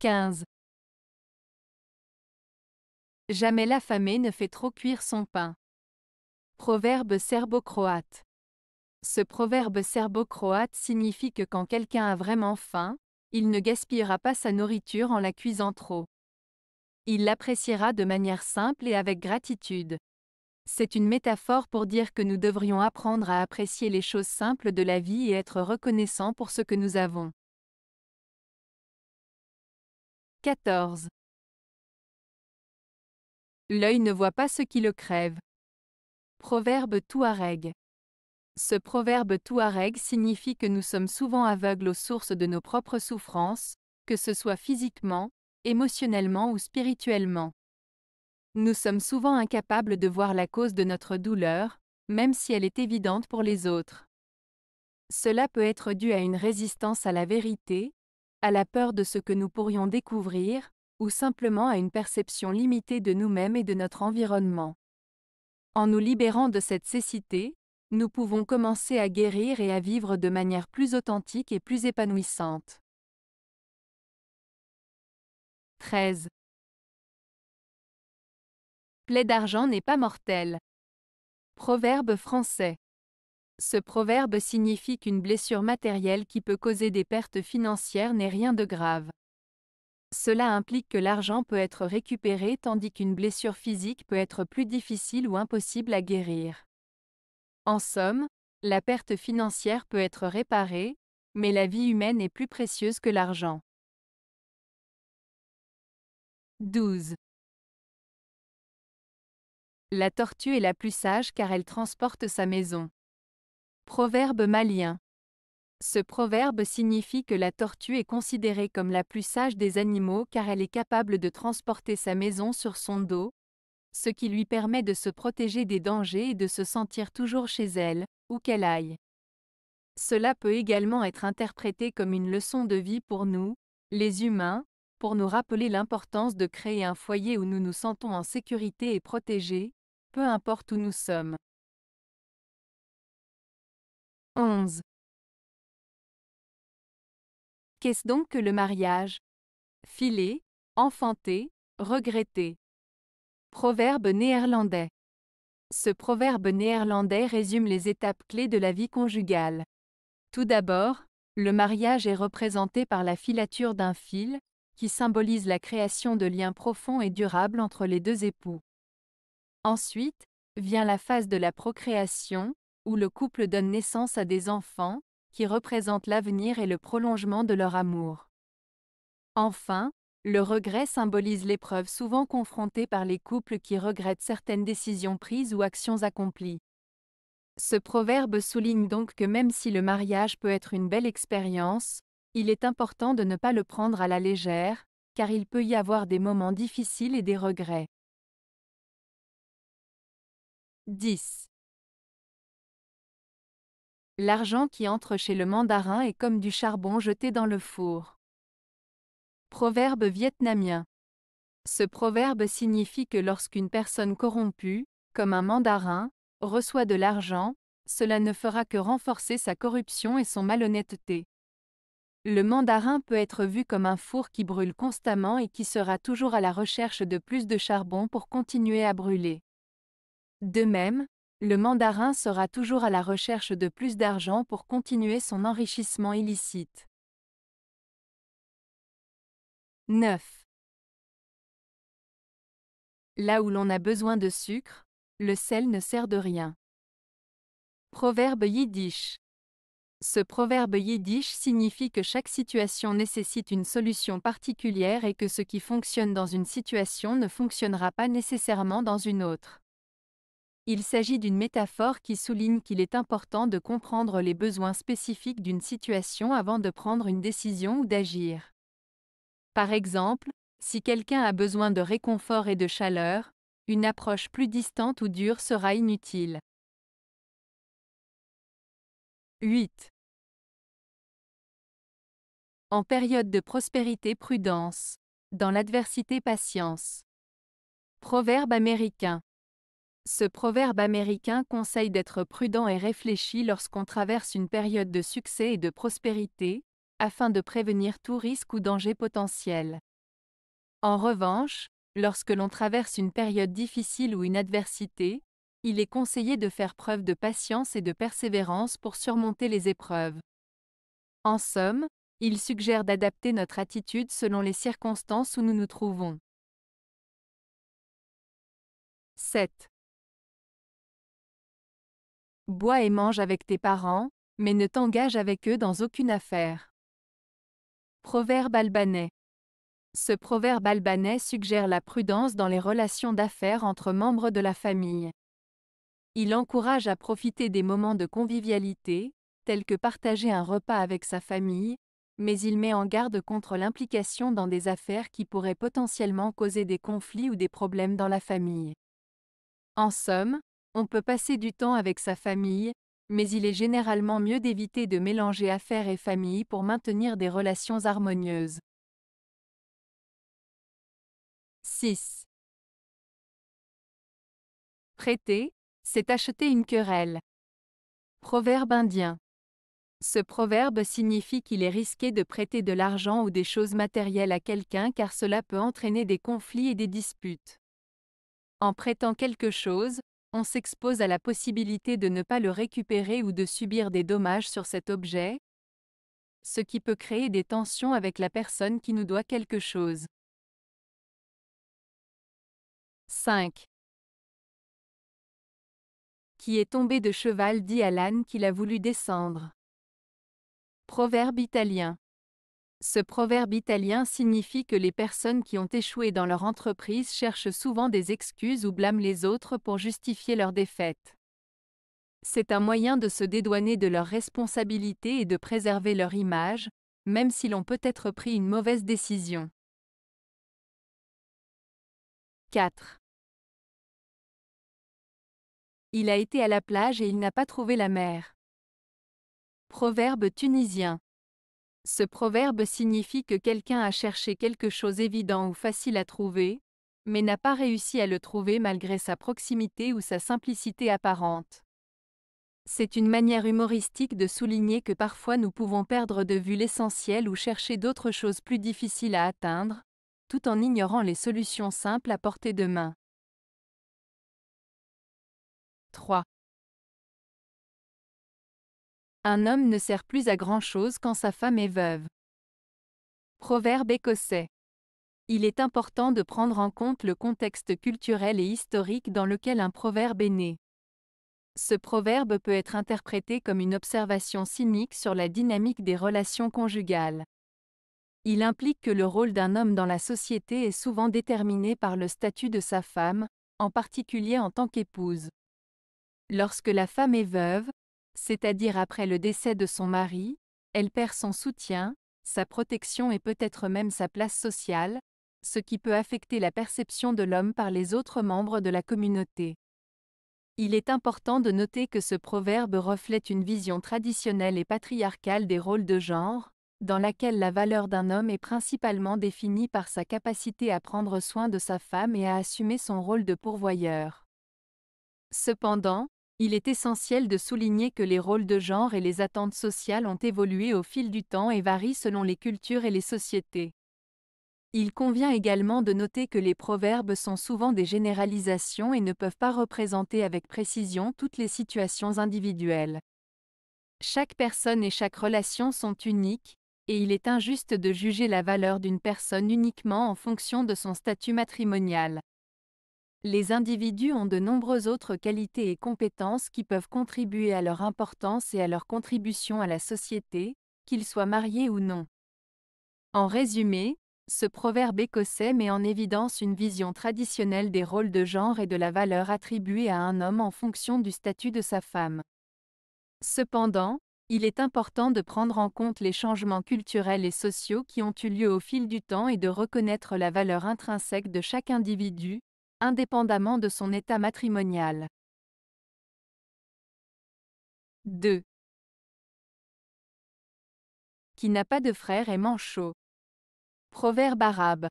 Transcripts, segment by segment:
15. Jamais l'affamé ne fait trop cuire son pain. Proverbe serbo-croate. Ce proverbe serbo-croate signifie que quand quelqu'un a vraiment faim, il ne gaspillera pas sa nourriture en la cuisant trop. Il l'appréciera de manière simple et avec gratitude. C'est une métaphore pour dire que nous devrions apprendre à apprécier les choses simples de la vie et être reconnaissants pour ce que nous avons. 14. L'œil ne voit pas ce qui le crève. Proverbe touareg. Ce proverbe touareg signifie que nous sommes souvent aveugles aux sources de nos propres souffrances, que ce soit physiquement, émotionnellement ou spirituellement. Nous sommes souvent incapables de voir la cause de notre douleur, même si elle est évidente pour les autres. Cela peut être dû à une résistance à la vérité, à la peur de ce que nous pourrions découvrir, ou simplement à une perception limitée de nous-mêmes et de notre environnement. En nous libérant de cette cécité, nous pouvons commencer à guérir et à vivre de manière plus authentique et plus épanouissante. 13. Plaie d'argent n'est pas mortel. Proverbe français. Ce proverbe signifie qu'une blessure matérielle qui peut causer des pertes financières n'est rien de grave. Cela implique que l'argent peut être récupéré tandis qu'une blessure physique peut être plus difficile ou impossible à guérir. En somme, la perte financière peut être réparée, mais la vie humaine est plus précieuse que l'argent. 12. La tortue est la plus sage car elle transporte sa maison. Proverbe malien. Ce proverbe signifie que la tortue est considérée comme la plus sage des animaux car elle est capable de transporter sa maison sur son dos, ce qui lui permet de se protéger des dangers et de se sentir toujours chez elle, où qu'elle aille. Cela peut également être interprété comme une leçon de vie pour nous, les humains, pour nous rappeler l'importance de créer un foyer où nous nous sentons en sécurité et protégés, peu importe où nous sommes. 11. Qu'est-ce donc que le mariage Filé, enfanter, regretter. Proverbe néerlandais. Ce proverbe néerlandais résume les étapes clés de la vie conjugale. Tout d'abord, le mariage est représenté par la filature d'un fil, qui symbolise la création de liens profonds et durables entre les deux époux. Ensuite, vient la phase de la procréation, où le couple donne naissance à des enfants, qui représentent l'avenir et le prolongement de leur amour. Enfin, le regret symbolise l'épreuve souvent confrontée par les couples qui regrettent certaines décisions prises ou actions accomplies. Ce proverbe souligne donc que même si le mariage peut être une belle expérience, il est important de ne pas le prendre à la légère, car il peut y avoir des moments difficiles et des regrets. 10. L'argent qui entre chez le mandarin est comme du charbon jeté dans le four. Proverbe vietnamien. Ce proverbe signifie que lorsqu'une personne corrompue, comme un mandarin, reçoit de l'argent, cela ne fera que renforcer sa corruption et son malhonnêteté. Le mandarin peut être vu comme un four qui brûle constamment et qui sera toujours à la recherche de plus de charbon pour continuer à brûler. De même, le mandarin sera toujours à la recherche de plus d'argent pour continuer son enrichissement illicite. 9. Là où l'on a besoin de sucre, le sel ne sert de rien. Proverbe yiddish. Ce proverbe yiddish signifie que chaque situation nécessite une solution particulière et que ce qui fonctionne dans une situation ne fonctionnera pas nécessairement dans une autre. Il s'agit d'une métaphore qui souligne qu'il est important de comprendre les besoins spécifiques d'une situation avant de prendre une décision ou d'agir. Par exemple, si quelqu'un a besoin de réconfort et de chaleur, une approche plus distante ou dure sera inutile. 8. En période de prospérité, prudence. Dans l'adversité, patience. Proverbe américain. Ce proverbe américain conseille d'être prudent et réfléchi lorsqu'on traverse une période de succès et de prospérité, afin de prévenir tout risque ou danger potentiel. En revanche, lorsque l'on traverse une période difficile ou une adversité, il est conseillé de faire preuve de patience et de persévérance pour surmonter les épreuves. En somme, il suggère d'adapter notre attitude selon les circonstances où nous nous trouvons. 7. Bois et mange avec tes parents, mais ne t'engage avec eux dans aucune affaire. Proverbe albanais. Ce proverbe albanais suggère la prudence dans les relations d'affaires entre membres de la famille. Il encourage à profiter des moments de convivialité, tels que partager un repas avec sa famille, mais il met en garde contre l'implication dans des affaires qui pourraient potentiellement causer des conflits ou des problèmes dans la famille. En somme, on peut passer du temps avec sa famille, mais il est généralement mieux d'éviter de mélanger affaires et famille pour maintenir des relations harmonieuses. 6. Prêter, c'est acheter une querelle. Proverbe indien. Ce proverbe signifie qu'il est risqué de prêter de l'argent ou des choses matérielles à quelqu'un car cela peut entraîner des conflits et des disputes. En prêtant quelque chose, on s'expose à la possibilité de ne pas le récupérer ou de subir des dommages sur cet objet, ce qui peut créer des tensions avec la personne qui nous doit quelque chose. 5. Qui est tombé de cheval dit à l'âne qu'il a voulu descendre. Proverbe italien. Ce proverbe italien signifie que les personnes qui ont échoué dans leur entreprise cherchent souvent des excuses ou blâment les autres pour justifier leur défaite. C'est un moyen de se dédouaner de leurs responsabilités et de préserver leur image, même si l'on peut être pris une mauvaise décision. 4. Il a été à la plage et il n'a pas trouvé la mer. Proverbe tunisien. Ce proverbe signifie que quelqu'un a cherché quelque chose évident ou facile à trouver, mais n'a pas réussi à le trouver malgré sa proximité ou sa simplicité apparente. C'est une manière humoristique de souligner que parfois nous pouvons perdre de vue l'essentiel ou chercher d'autres choses plus difficiles à atteindre, tout en ignorant les solutions simples à portée de main. 3. Un homme ne sert plus à grand-chose quand sa femme est veuve. Proverbe écossais. Il est important de prendre en compte le contexte culturel et historique dans lequel un proverbe est né. Ce proverbe peut être interprété comme une observation cynique sur la dynamique des relations conjugales. Il implique que le rôle d'un homme dans la société est souvent déterminé par le statut de sa femme, en particulier en tant qu'épouse. Lorsque la femme est veuve, c'est-à-dire après le décès de son mari, elle perd son soutien, sa protection et peut-être même sa place sociale, ce qui peut affecter la perception de l'homme par les autres membres de la communauté. Il est important de noter que ce proverbe reflète une vision traditionnelle et patriarcale des rôles de genre, dans laquelle la valeur d'un homme est principalement définie par sa capacité à prendre soin de sa femme et à assumer son rôle de pourvoyeur. Cependant, il est essentiel de souligner que les rôles de genre et les attentes sociales ont évolué au fil du temps et varient selon les cultures et les sociétés. Il convient également de noter que les proverbes sont souvent des généralisations et ne peuvent pas représenter avec précision toutes les situations individuelles. Chaque personne et chaque relation sont uniques, et il est injuste de juger la valeur d'une personne uniquement en fonction de son statut matrimonial. Les individus ont de nombreuses autres qualités et compétences qui peuvent contribuer à leur importance et à leur contribution à la société, qu'ils soient mariés ou non. En résumé, ce proverbe écossais met en évidence une vision traditionnelle des rôles de genre et de la valeur attribuée à un homme en fonction du statut de sa femme. Cependant, il est important de prendre en compte les changements culturels et sociaux qui ont eu lieu au fil du temps et de reconnaître la valeur intrinsèque de chaque individu, indépendamment de son état matrimonial. 2. Qui n'a pas de frère est manchot. Proverbe arabe.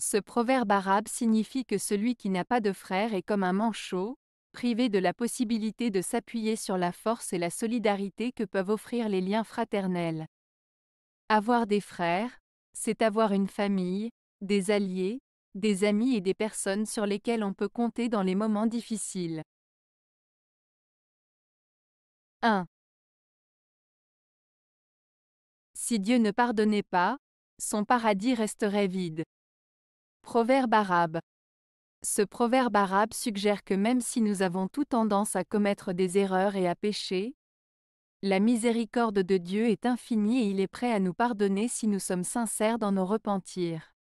Ce proverbe arabe signifie que celui qui n'a pas de frère est comme un manchot, privé de la possibilité de s'appuyer sur la force et la solidarité que peuvent offrir les liens fraternels. Avoir des frères, c'est avoir une famille, des alliés, des amis et des personnes sur lesquelles on peut compter dans les moments difficiles. 1. Si Dieu ne pardonnait pas, son paradis resterait vide. Proverbe arabe. Ce proverbe arabe suggère que même si nous avons tout tendance à commettre des erreurs et à pécher, la miséricorde de Dieu est infinie et il est prêt à nous pardonner si nous sommes sincères dans nos repentirs.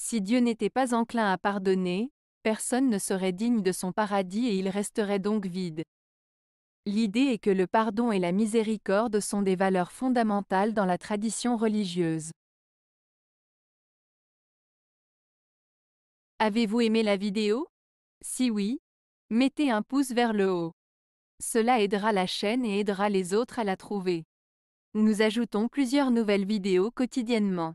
Si Dieu n'était pas enclin à pardonner, personne ne serait digne de son paradis et il resterait donc vide. L'idée est que le pardon et la miséricorde sont des valeurs fondamentales dans la tradition religieuse. Avez-vous aimé la vidéo Si oui, mettez un pouce vers le haut. Cela aidera la chaîne et aidera les autres à la trouver. Nous ajoutons plusieurs nouvelles vidéos quotidiennement.